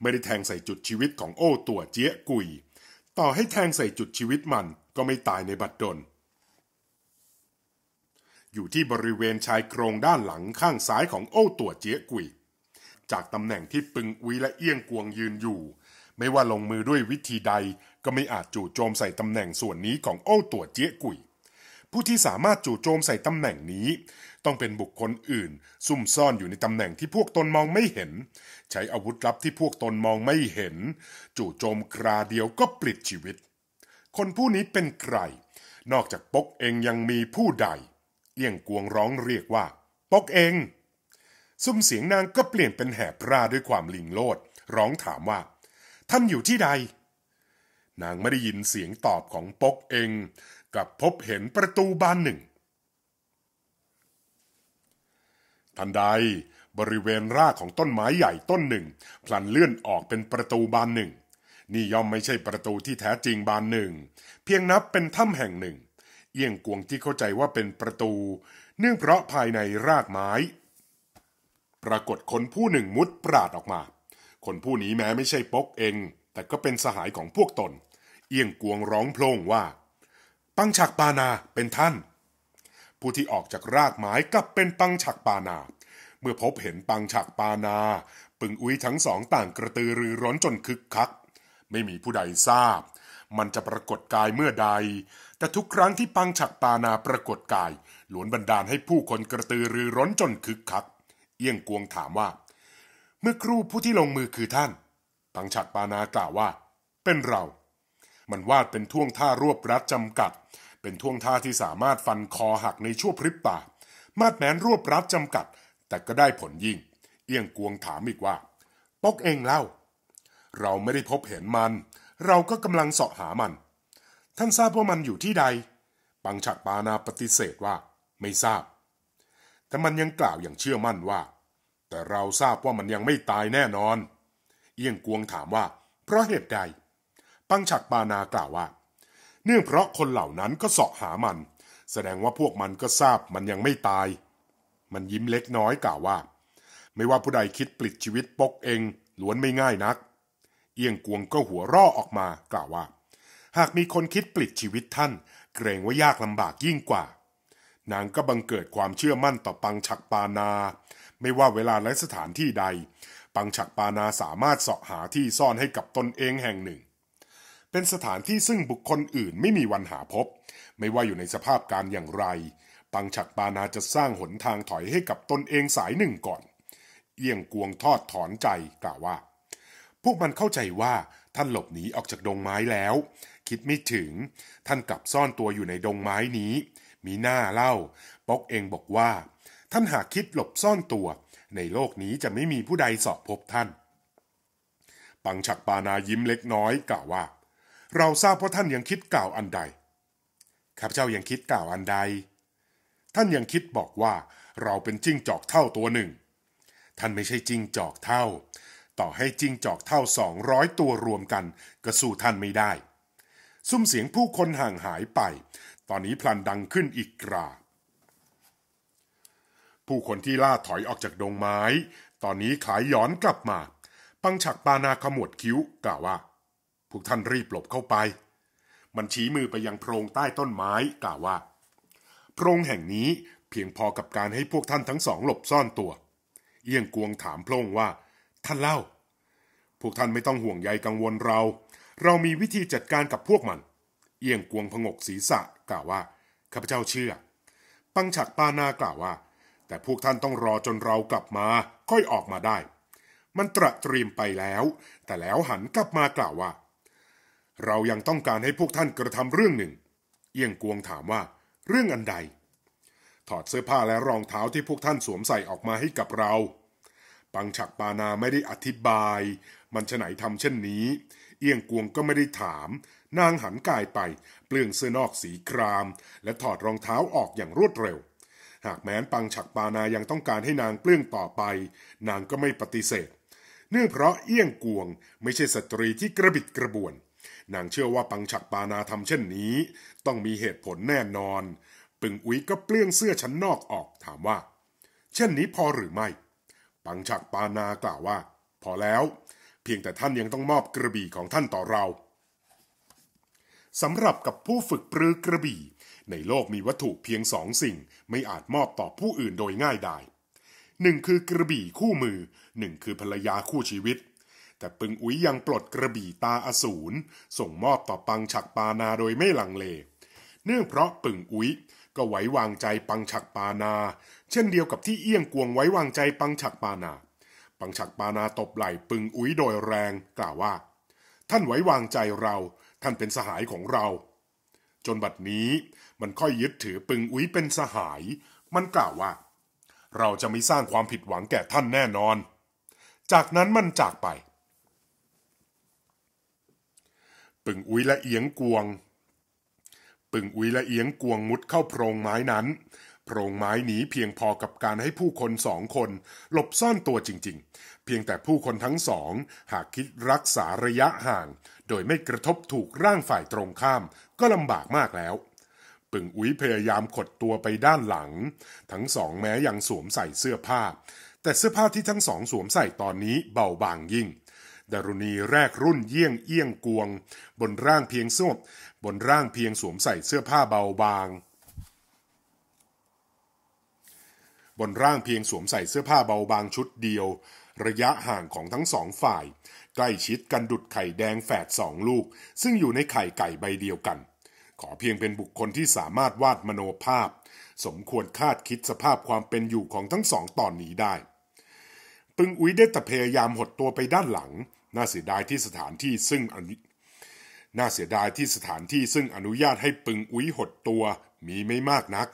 ไม่ได้แทงใส่จุดชีวิตของโอ้ตัวเจี๊ยกุยต่อให้แทงใส่จุดชีวิตมันก็ไม่ตายในบัดดลอยู่ที่บริเวณชายโครงด้านหลังข้างซ้ายของโอ้ตัวเจี๊ยกุยจากตำแหน่งที่ปึงอุ้ยและเอี้ยงกวงยืนอยู่ ไม่ว่าลงมือด้วยวิธีใดก็ไม่อาจจู่โจมใส่ตำแหน่งส่วนนี้ของโอ้ตัวเจี๊ยกุยผู้ที่สามารถจู่โจมใส่ตำแหน่งนี้ต้องเป็นบุคคลอื่นซุ่มซ่อนอยู่ในตำแหน่งที่พวกตนมองไม่เห็น ใช้อาวุธลับที่พวกตนมองไม่เห็น จู่โจมคราเดียวก็ปลิดชีวิต คนผู้นี้เป็นใคร นอกจากปกเองยังมีผู้ใดเอี่ยงกวงร้องเรียกว่า ปกเอง ซุ่มเสียงนางก็เปลี่ยนเป็นแหบราด้วยความลิงโลด ร้องถามว่าท่านอยู่ที่ใด นางไม่ได้ยินเสียงตอบของปกเอง กับพบเห็นประตูบานหนึ่งทันใดบริเวณรากของต้นไม้ใหญ่ต้นหนึ่ง พลันเลื่อนออกเป็นประตูบานหนึ่ง นี่ย่อมไม่ใช่ประตูที่แท้จริงบานหนึ่ง เพียงนับเป็นถ้ำแห่งหนึ่ง เอียงกวงที่เข้าใจว่าเป็นประตู เนื่องเพราะภายในรากไม้ ปรากฏคนผู้หนึ่งมุดปราดออกมา คนผู้นี้แม้ไม่ใช่ปกเอง แต่ก็เป็นสหายของพวกตน เอียงกวงร้องโพลงว่า ปังฉักปานาเป็นท่านผู้ที่ออกจากรากไม้กลับเป็นปังฉักปานา เมื่อพบเห็นปังฉักปานา ปึงอุ้ยทั้งสองต่างกระตือรือร้นจนคึกคัก ไม่มีผู้ใดทราบ มันจะปรากฏกายเมื่อใด แต่ทุกครั้งที่ปังฉักปานาปรากฏกายหลวนบันดาลให้ผู้คนกระตือรือร้นจนคึกคัก เอี้ยงกวงถามว่า เมื่อครู่ผู้ที่ลงมือคือท่าน ปังฉักปานากล่าวว่า เป็นเรา มันวาดเป็นท่วงท่ารวบรัดจำกัดเป็นท่วงท่าที่สามารถฟันคอหักในชั่วพริบตามาดแมนรวบรัดจำกัด แต่ก็ได้ผลยิ่งเอียงกวงถามอีกว่าอกเองเล่า เราไม่ได้พบเห็นมัน เราก็กำลังเสาะหามัน ท่านทราบว่ามันอยู่ที่ใด ปังฉักปานาปฏิเสธว่า ไม่ทราบ แต่มันยังกล่าวอย่างเชื่อมั่นว่า แต่เราทราบว่ามันยังไม่ตายแน่นอน เอียงกวงถามว่า เพราะเหตุใด ปังฉักปานากล่าวว่าเนื่องเพราะคนเหล่านั้นก็เสาะหามัน แสดงว่าพวกมันก็ทราบมันยังไม่ตาย มันยิ้มเล็กน้อยกล่าวว่า ไม่ว่าผู้ใดคิดปลิดชีวิตปกเองล้วนไม่ง่ายนัก เอียงกวงก็หัวร่อออกมา กล่าวว่า หากมีคนคิดปลิดชีวิตท่าน เกรงว่ายากลำบากยิ่งกว่า นางก็บังเกิดความเชื่อมั่นต่อปังฉักปานา ไม่ว่าเวลาและสถานที่ใด ปังฉักปานาสามารถเสาะหาที่ซ่อนให้กับตนเองแห่งหนึ่งเป็นสถานที่ซึ่งบุคคลอื่นไม่มีวันหาพบ ไม่ว่าอยู่ในสภาพการอย่างไร ปังฉักปานาจะสร้างหนทางถอยให้กับตนเองสายหนึ่งก่อน เอียงกวงทอดถอนใจกล่าวว่า พวกมันเข้าใจว่าท่านหลบหนีออกจากดงไม้แล้ว คิดไม่ถึงท่านกลับซ่อนตัวอยู่ในดงไม้นี้ มีหน้าเล่าปอกเองบอกว่า ท่านหากคิดหลบซ่อนตัว ในโลกนี้จะไม่มีผู้ใดสอบพบท่าน ปังฉักปานายิ้มเล็กน้อยกล่าวว่าเราทราบว่าท่านยังคิดกล่าวอันใด ข้าพเจ้ายังคิดกล่าวอันใด ท่านยังคิดบอกว่าเราเป็นจิ้งจอกเท่าตัวหนึ่ง ท่านไม่ใช่จิ้งจอกเท่า ต่อให้จิ้งจอกเท่าสองร้อยตัวรวมกัน ก็สู้ท่านไม่ได้ ซุ้มเสียงผู้คนห่างหายไป ตอนนี้พลันดังขึ้นอีกกรา ผู้คนที่ล่าถอยออกจากดงไม้ ตอนนี้ขายย้อนกลับมา ปังฉักปานาขมวดคิ้วกล่าวว่าวกท่านรีบหลบเข้าไป มันชี้มือไปยังโพรงใต้ต้นไม้กล่าวว่าโพรงแห่งนี้เพียงพอกับการให้พวกท่านทั้งสองหลบซ่อนตัว เอี้ยงกวงถามโพรงว่า ท่านเล่า พวกท่านไม่ต้องห่วงใยกังวลเรา เรามีวิธีจัดการกับพวกมัน เอี้ยงกวงพงกศีรษะกล่าวว่าข้าพเจ้าเชื่อ ปังฉักปานากล่าวว่า แต่พวกท่านต้องรอจนเรากลับมาค่อยออกมาได้ มันตระเตรียมไปแล้ว แต่แล้วหันกลับมากล่าวว่าเรายังต้องการให้พวกท่านกระทำเรื่องหนึ่ง เอี้ยงกวงถามว่าเรื่องอันใด ถอดเสื้อผ้าและรองเท้าที่พวกท่านสวมใส่ออกมาให้กับเรา ปังฉักปานาไม่ได้อธิบาย มันฉไหนทำเช่นนี้ เอี้ยงกวงก็ไม่ได้ถาม นางหันกายไป เปลืองเสื้อนอกสีคราม และถอดรองเท้าออกอย่างรวดเร็ว หากแม้นปังฉักปานายังต้องการให้นางเปลื้องต่อไป นางก็ไม่ปฏิเสธ เนื่องเพราะเอี้ยงกวงไม่ใช่สตรีที่กระบิดกระบวนนางเชื่อว่าปังฉักปานาทำเช่นนี้ต้องมีเหตุผลแน่นอน ปึงอุ้ยก็เปลื้องเสื้อชั้นนอกออกถามว่า เช่นนี้พอหรือไม่ ปังฉักปานากล่าวว่า พอแล้ว เพียงแต่ท่านยังต้องมอบกระบี่ของท่านต่อเราสำหรับกับผู้ฝึกปรือกระบี่ ในโลกมีวัตถุเพียงสองสิ่งไม่อาจมอบต่อผู้อื่นโดยง่ายได้ หนึ่งคือกระบี่คู่มือหนึ่งคือภรรยาคู่ชีวิตแต่ปึงอุ้ยยังปลดกระบี่ตาอสูร ส่งมอบต่อปังฉักปานาโดยไม่ลังเล เนื่องเพราะปึงอุ้ยก็ไว้วางใจปังฉักปานา เช่นเดียวกับที่เอี้ยงกวงไว้วางใจปังฉักปานา ปังฉักปานา ตบไหล่ปึงอุ้ยโดยแรงกล่าวว่า ท่านไว้วางใจเรา ท่านเป็นสหายของเรา จนบัดนี้ มันค่อยยึดถือปึงอุ้ยเป็นสหาย มันกล่าวว่า เราจะไม่สร้างความผิดหวังแก่ท่านแน่นอน จากนั้นมันจากไปปึ่งอุ้ยและเอียงกวง ปึ่งอุ้ยและเอียงกวงมุดเข้าโพรงไม้นั้นโพรงไม้หนีเพียงพอกับการให้ผู้คนสองคน หลบซ่อนตัวจริงๆ เพียงแต่ผู้คนทั้งสองหากคิดรักษาระยะห่าง โดยไม่กระทบถูกร่างฝ่ายตรงข้ามก็ลำบากมากแล้ว ปึ่งอุ้ยพยายามขดตัวไปด้านหลัง ทั้งสองแม้ยังสวมใส่เสื้อผ้า แต่เสื้อผ้าที่ทั้งสองสวมใส่ตอนนี้เบาบางยิ่งดารุณีแรกรุ่นเยี่ยงเอี้ยงกวง บนร่างเพียงสวบบนร่างเพียงสวมใส่เสื้อผ้าเบาบาง บนร่างเพียงสวมใส่เสื้อผ้าเบาบางชุดเดียว ระยะห่างของทั้งสองฝ่าย ใกล้ชิดกันดุดไข่แดงแฝดสองลูก ซึ่งอยู่ในไข่ไก่ใบเดียวกัน ขอเพียงเป็นบุคคลที่สามารถวาดมโนภาพ สมควรคาดคิดสภาพความเป็นอยู่ของทั้งสองตอนนี้ได้ ปึงอุ้ยได้แต่พยายามหดตัวไปด้านหลังน่าเสียดายที่สถานที่ซึ่งน่าเสียดายที่สถานที่ซึ่งอนุญาตให้ปึงอุ้ยหดตัวมีไม่มากนัก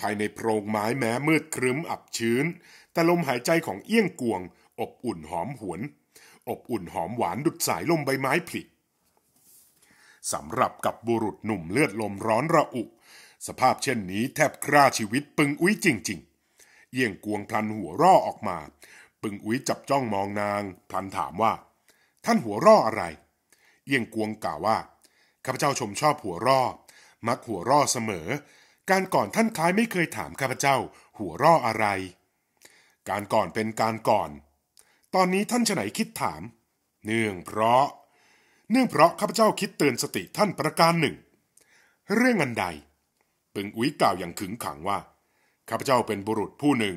ภายในโพรงไม้แม้มืดครึ้มอับชื้น แต่ลมหายใจของเอี้ยงกวง อบอุ่นหอมหวน อบอุ่นหอมหวานดุดสายลมใบไม้ผลิสำหรับกับบุรุษหนุ่มเลือดลมร้อนระอุ สภาพเช่นนี้แทบคร่าชีวิตปึงอุ้ยจริง ๆเอี้ยงกวงพลันหัวร่อออกมา ปึงอุ้ยจับจ้องมองนางพลันถามว่าท่านหัวร่ออะไร เอียงกวงกล่าวว่า ข้าพเจ้าชมชอบหัวร่อมักหัวร่อเสมอ การก่อนท่านคล้ายไม่เคยถามข้าพเจ้าหัวร่ออะไร การก่อนเป็นการก่อน ตอนนี้ท่านฉไหนคิดถาม เนื่องเพราะ เนื่องเพราะข้าพเจ้าคิดเตือนสติท่านประการหนึ่ง เรื่องอันใด ปึงอุ้ยกล่าวอย่างขึงขังว่า ข้าพเจ้าเป็นบุรุษผู้หนึ่ง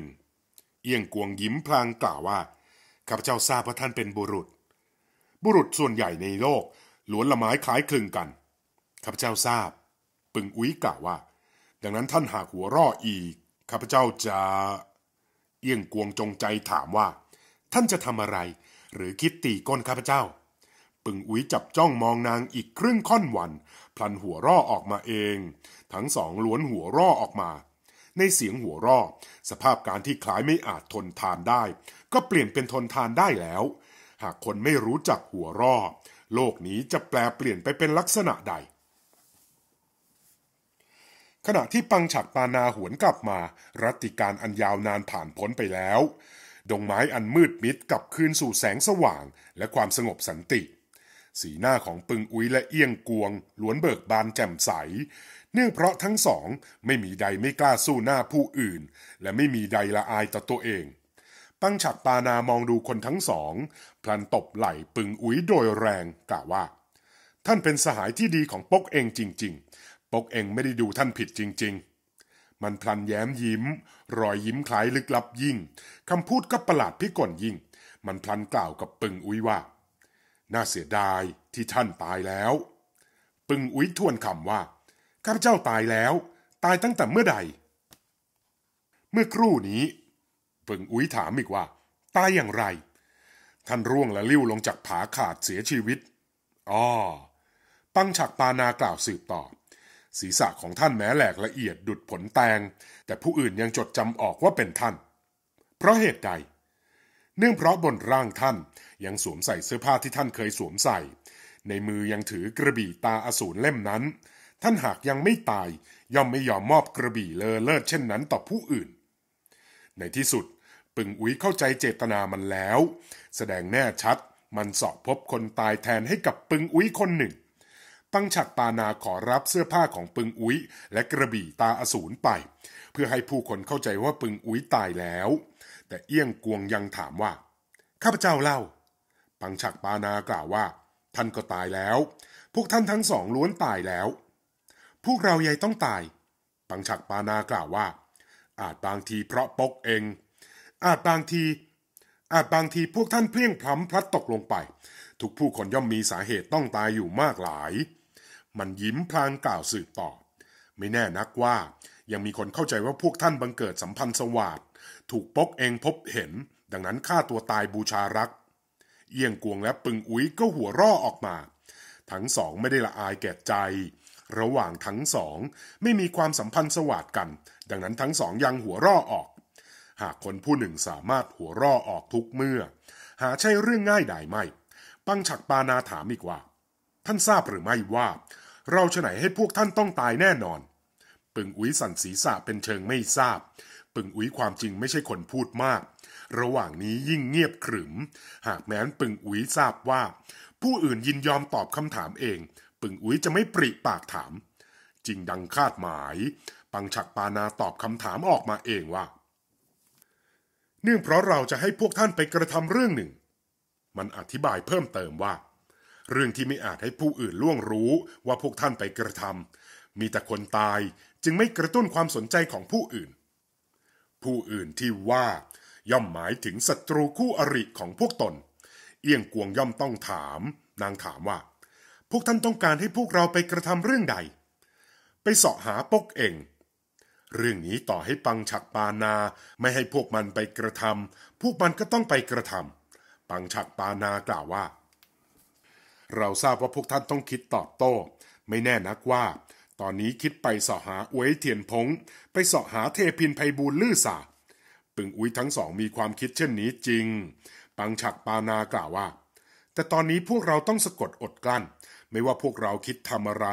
เอียงกวงยิ้มพลางกล่าวว่า ข้าพเจ้าทราบว่าท่านเป็นบุรุษบุรุษส่วนใหญ่ในโลกล้วนละไม้คล้ายคลึงกันข้าพเจ้าทราบ ปึงอุ้ยกล่าวว่า ดังนั้นท่านหากหัวร่ออีกข้าพเจ้าจะเอี่ยงกวงจงใจถามว่า ท่านจะทำอะไร หรือคิดตีก้นข้าพเจ้า ปึงอุ้ยจับจ้องมองนางอีกครึ่งค่อนวันพลันหัวร่อออกมาเองทั้งสองล้วนหัวร่อออกมา ในเสียงหัวร่อสภาพการที่คล้ายไม่อาจทนทานได้ ก็เปลี่ยนเป็นทนทานได้แล้วหากคนไม่รู้จักหัวรอโลกนี้จะแปลเปลี่ยนไปเป็นลักษณะใด ขณะที่ปังฉักปานาหวนกลับมา รัติการอันยาวนานผ่านพ้นไปแล้ว ดงไม้อันมืดมิดกลับคืนสู่แสงสว่างและความสงบสันติ สีหน้าของปึงอุ้ยและเอี้ยงกวงล้วนเบิกบานแจ่มใส เนื่องเพราะทั้งสองไม่มีใดไม่กล้าสู้หน้าผู้อื่น และไม่มีใดละอายต่อตัวเองตั้งฉักตานามองดูคนทั้งสองพลันตบไหล่ปึงอุ๋ยโดยแรง กล่าวว่า ท่านเป็นสหายที่ดีของปกเองจริง ๆปกเองไม่ได้ดูท่านผิดจริงๆ มันพลันแย้มยิ้มรอยยิ้มคล้ายลึกลับยิ่ง คำพูดก็ประหลาดพิกลยิ่ง มันพลันกล่าวกับปึงอุ๋ยว่า น่าเสียดายที่ท่านตายแล้ว ปึงอุ๋ยทวนคำว่าข้าพเจ้าตายแล้ว ตายตั้งแต่เมื่อใด เมื่อครู่นี้เปิงอุ้ยถามอีกว่าตายอย่างไร ท่านร่วงและลิ้วลงจากผาขาดเสียชีวิตอ๋อปังฉักปานากล่าวสืบต่อ ศีรษะของท่านแม้แหลกละเอียดดุดผลแตง แต่ผู้อื่นยังจดจำออกว่าเป็นท่าน เพราะเหตุใด เนื่องเพราะบนร่างท่านยังสวมใส่เสื้อผ้าที่ท่านเคยสวมใส่ ในมือยังถือกระบี่ตาอสูรเล่มนั้น ท่านหากยังไม่ตาย ย่อมไม่ยอมมอบกระบี่เลอเลิศเช่นนั้น ต่อผู้อื่น ในที่สุดปึงอุ๋ยเข้าใจเจตนามันแล้ว แสดงแน่ชัด มันสอบพบคนตายแทนให้กับปึงอุ๋ยคนหนึ่งตั้งฉักปานาขอรับเสื้อผ้าของปึงอุ๋ยและกระบี่ตาอสูรไป เพื่อให้ผู้คนเข้าใจว่าปึงอุ๋ยตายแล้ว แต่เอี้ยงกวงยังถามว่า ข้าพเจ้าเล่า ปังฉักปานากล่าวว่า ท่านก็ตายแล้ว พวกท่านทั้งสองล้วนตายแล้ว พวกเราใหญ่ต้องตาย ปังฉักปานากล่าวว่า อาจบางทีเพราะปกเองอาจบางที อาจบางทีพวกท่านเพลียงพล้ำพลัดตกลงไป ทุกผู้คนย่อมมีสาเหตุต้องตายอยู่มากหลาย มันยิ้มพลางกล่าวสืบต่อ ไม่แน่นักว่า ยังมีคนเข้าใจว่าพวกท่านบังเกิดสัมพันธ์สวัสดถูกปกเองพบเห็น ดังนั้นฆ่าตัวตายบูชารัก เอียงกวงและปึงอุ้ยก็หัวร่อออกมา ทั้งสองไม่ได้ละอายแก่ใจ ระหว่างทั้งสองไม่มีความสัมพันธ์สวัสดกัน ดังนั้นทั้งสองยังหัวร่อออกหากคนผู้หนึ่งสามารถหัวร่อออกทุกเมื่อ หาใช่เรื่องง่ายใดไม่ปังฉักปานาถามอีกว่า ท่านทราบหรือไม่ว่า เราจะไหนให้พวกท่านต้องตายแน่นอน ปึงอุ้ยสันศีษะเป็นเชิงไม่ทราบ ปึงอุ้ยความจริงไม่ใช่คนพูดมาก ระหว่างนี้ยิ่งเงียบขรึม หากแม้นปึงอุ้ยทราบว่า ผู้อื่นยินยอมตอบคำถามเอง ปึงอุ้ยจะไม่ปริปากถามจริงดังคาดหมาย ปังฉักปานาตอบคำถามออกมาเองว่าเนื่องเพราะเราจะให้พวกท่านไปกระทำเรื่องหนึ่ง มันอธิบายเพิ่มเติมว่า เรื่องที่ไม่อาจให้ผู้อื่นล่วงรู้ว่าพวกท่านไปกระทำมีแต่คนตายจึงไม่กระตุ้นความสนใจของผู้อื่น ผู้อื่นที่ว่าย่อมหมายถึงศัตรูคู่อริของพวกตน เอียงกวงย่อมต้องถาม นางถามว่า พวกท่านต้องการให้พวกเราไปกระทำเรื่องใด ไปเสาะหาปกเองเรื่องนี้ต่อให้ปังฉักปานาไม่ให้พวกมันไปกระทำพวกมันก็ต้องไปกระทำปังฉักปานากล่าวว่า เราทราบว่าพวกท่านต้องคิดตอบโต้ ไม่แน่นักว่า ตอนนี้คิดไปสาะหาอวยเทียนพงไปสาะหาเทพินไพบูลลื่อสา ปึงอุ้ยทั้งสองมีความคิดเช่นนี้จริง ปังฉักปานากล่าวว่า แต่ตอนนี้พวกเราต้องสะกดอดกลั้น ไม่ว่าพวกเราคิดทำอะไร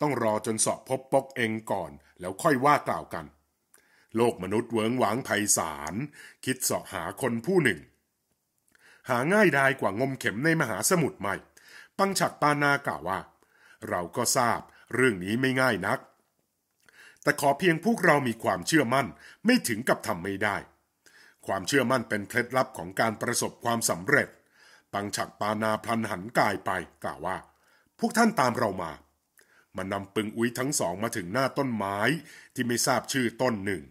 ต้องรอจนสอบพบปกเองก่อนแล้วค่อยว่ากล่าวกัน โลกมนุษย์เวิงหวังไพศาลคิดเสาะหาคนผู้หนึ่ง หาง่ายดายกว่างมเข็มในมหาสมุทรใหม่ปังฉักปานากล่าวว่า เราก็ทราบเรื่องนี้ไม่ง่ายนัก แต่ขอเพียงพวกเรามีความเชื่อมั่นไม่ถึงกับทำไม่ได้ ความเชื่อมั่นเป็นเคล็ดลับของการประสบความสำเร็จ ปังฉักปานาพลันหันกายไป กล่าวว่า พวกท่านตามเรามามานำปึงอุ้ยทั้งสองมาถึงหน้าต้นไม้ที่ไม่ทราบชื่อต้นหนึ่ง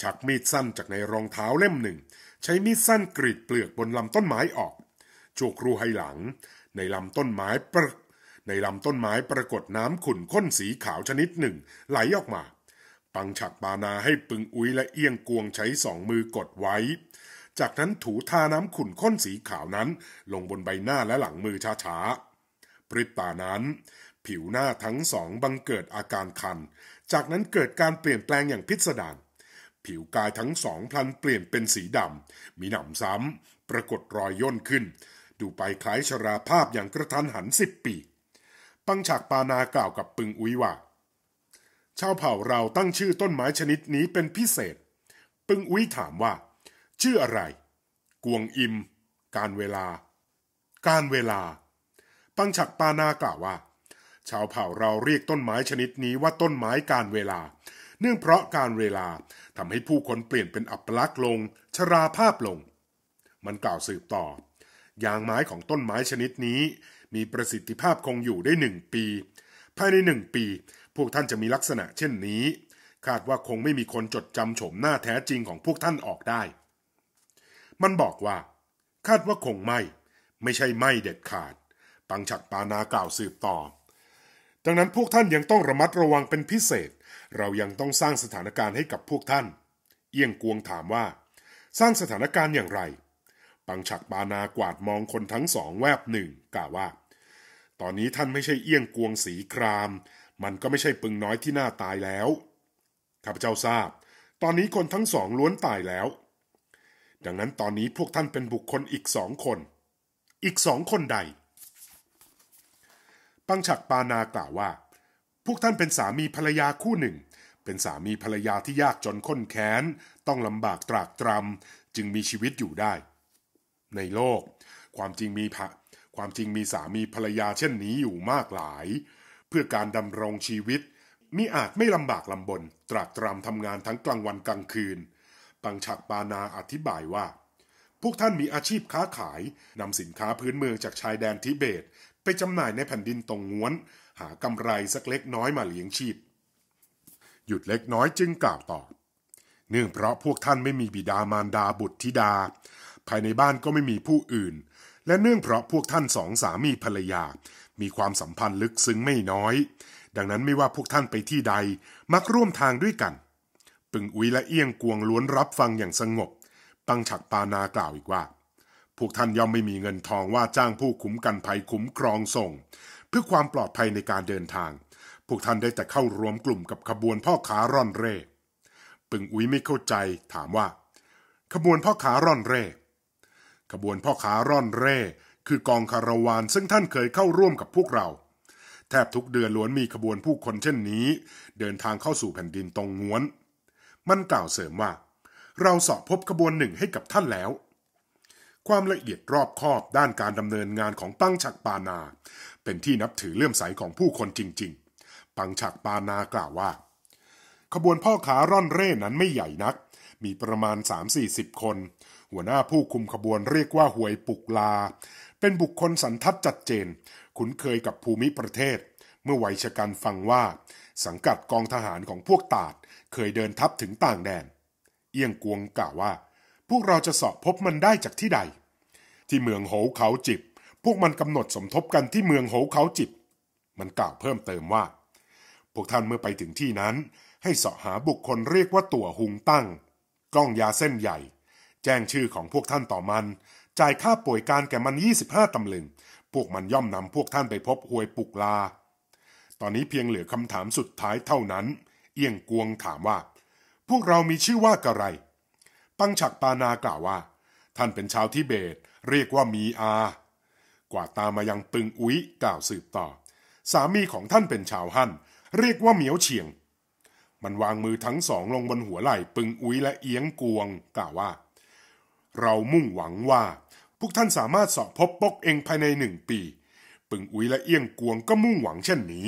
ชักมีดสั้นจากในรองเท้าเล่มหนึ่ง ใช้มีดสั้นกรีดเปลือกบนลำต้นไม้ออกชั่วครู่ให้หลัง ในลำต้นไม้ปรในลำต้นไม้ปรากฏน้ำขุ่นข้นสีขาวชนิดหนึ่ง ไหลออกมา ปังฉักปานาให้ปึงอุ้ยและเอียงกวงใช้สองมือกดไว้ จากนั้นถูทาน้ำขุ่นข้นสีขาวนั้นลงบนใบหน้าและหลังมือช้าๆปริตานั้นผิวหน้าทั้งสองบังเกิดอาการคัน จากนั้นเกิดการเปลี่ยนแปลงอย่างพิสดารผิวกายทั้งสองพลันเปลี่ยนเป็นสีดำ มีหนำซ้ำปรากฏรอยย่นขึ้น ดูไปคล้ายชราภาพอย่างกระทันหันสิบปี ปังฉากปานากล่าวกับปึงอุ้ยว่าชาวเผ่าเราตั้งชื่อต้นไม้ชนิดนี้เป็นพิเศษ ปึงอุ้ยถามว่า ชื่ออะไร กวงอิม การเวลา การเวลา ปังฉักปานากล่าวว่าชาวเผ่าเราเรียกต้นไม้ชนิดนี้ว่าต้นไม้การเวลา เนื่องเพราะการเวลาทำให้ผู้คนเปลี่ยนเป็นอัปลักษณ์ลง ชราภาพลง มันกล่าวสืบต่อยางไม้ของต้นไม้ชนิดนี้ มีประสิทธิภาพคงอยู่ได้หนึ่งปี ภายในหนึ่งปีพวกท่านจะมีลักษณะ เช่นนี้ คาดว่าคงไม่มีคนจดจำโฉมหน้าแท้จริงของพวกท่านออกได้ มันบอกว่า คาดว่าคงไม่ ไม่ใช่ไม่เด็ดขาด ปังฉักปานากล่าวสืบต่อดังนั้นพวกท่านยังต้องระมัดระวังเป็นพิเศษ เรายังต้องสร้างสถานการณ์ให้กับพวกท่าน เอี่ยงกวงถามว่า สร้างสถานการณ์อย่างไร ปังฉักปานากวาดมองคนทั้งสองแวบหนึ่ง กล่าวว่า ตอนนี้ท่านไม่ใช่เอี้ยงกวงสีคราม มันก็ไม่ใช่ปึงน้อยที่หน้าตายแล้วข้าพเจ้าทราบ ตอนนี้คนทั้งสองล้วนตายแล้ว ดังนั้นตอนนี้พวกท่านเป็นบุคคลอีกสองคน อีกสองคนใดปังฉักปานากล่าวว่า พวกท่านเป็นสามีภรรยาคู่หนึ่ง เป็นสามีภรรยาที่ยากจนข้นแค้น ต้องลำบากตรากตรำ จึงมีชีวิตอยู่ได้ ในโลก ความจริงมีพระความจริงมีสามีภรรยาเช่นนี้อยู่มากหลาย เพื่อการดำรงชีวิต มิอาจไม่ลำบากลำบน ตรากตรำทำงานทั้งกลางวันกลางคืน ปังฉักปานาอธิบายว่า พวกท่านมีอาชีพค้าขายนำสินค้าพื้นเมืองจากชายแดนทิเบตไปจำหน่ายในแผ่นดินตรงง้วน หากำไรสักเล็กน้อยมาเลี้ยงชีพ หยุดเล็กน้อยจึงกล่าวต่อเนื่องเพราะพวกท่านไม่มีบิดามารดาบุตรธิดา ภายในบ้านก็ไม่มีผู้อื่น และเนื่องเพราะพวกท่านสองสามีภรรยา มีความสัมพันธ์ลึกซึ้งไม่น้อย ดังนั้นไม่ว่าพวกท่านไปที่ใดมักร่วมทางด้วยกัน ปึงอุ้ยและเอี้ยงกวงล้วนรับฟังอย่างสงบ ปังฉักปานากล่าวอีกว่าพวกท่านย่อมไม่มีเงินทองว่าจ้างผู้คุ้มกันภัยคุ้มครองส่ง เพื่อความปลอดภัยในการเดินทาง พวกท่านได้แต่เข้ารวมกลุ่มกับขบวนพ่อขาร่อนเร่ปึงอุ้ยไม่เข้าใจถามว่า ขบวนพ่อขาร่อนเร่ขบวนพ่อขาร่อนเร่คือกองคาราวานซึ่งท่านเคยเข้าร่วมกับพวกเรา แทบทุกเดือนล้วนมีขบวนผู้คนเช่นนี้ เดินทางเข้าสู่แผ่นดินตรงง้วน มันกล่าวเสริมว่า เราสอบพบขบวนหนึ่งให้กับท่านแล้วความละเอียดรอบคอบด้านการดำเนินงานของปังฉักปานา เป็นที่นับถือเลื่อมใสของผู้คนจริงๆ ปังฉักปานากล่าวว่า ขบวนพ่อขาร่อนเร่นั้นไม่ใหญ่นัก มีประมาณ 3-40 คน หัวหน้าผู้คุมขบวนเรียกว่าหวยปุกลา เป็นบุคคลสันทัดจัดเจน คุ้นเคยกับภูมิประเทศ เมื่อไวยชกันฟังว่า สังกัดกองทหารของพวกตาดเคยเดินทัพถึงต่างแดนเอี้ยงกวงกล่าวว่าพวกเราจะสอบพบมันได้จากที่ใด ที่เมืองโหเขาจิบพวกมันกำหนดสมทบกันที่เมืองโหเขาจิบมันกล่าวเพิ่มเติมว่าพวกท่านเมื่อไปถึงที่นั้น ให้เสาะหาบุคคลเรียกว่าตัวหุงตั้งกล้องยาเส้นใหญ่ แจ้งชื่อของพวกท่านต่อมัน จ่ายค่าป่วยการแก่มัน25ตำลึงพวกมันย่อมนำพวกท่านไปพบหวยปุกลา ตอนนี้เพียงเหลือคำถามสุดท้ายเท่านั้น เอียงกวงถามว่า พวกเรามีชื่อว่ากะไรปังฉักปานากล่าวว่า ท่านเป็นชาวทิเบต เรียกว่ามีอา กว่าตามมายังปึงอุ้ยกล่าวสืบต่อสามีของท่านเป็นชาวฮั่น เรียกว่าเหมียวเฉียง มันวางมือทั้งสองลงบนหัวไหล่ ปึงอุ้ยและเอียงกวง กล่าวว่า เรามุ่งหวังว่า พวกท่านสามารถสอบพบปกเองภายในหนึ่งปี ปึงอุ้ยและเอียงกวงก็มุ่งหวังเช่นนี้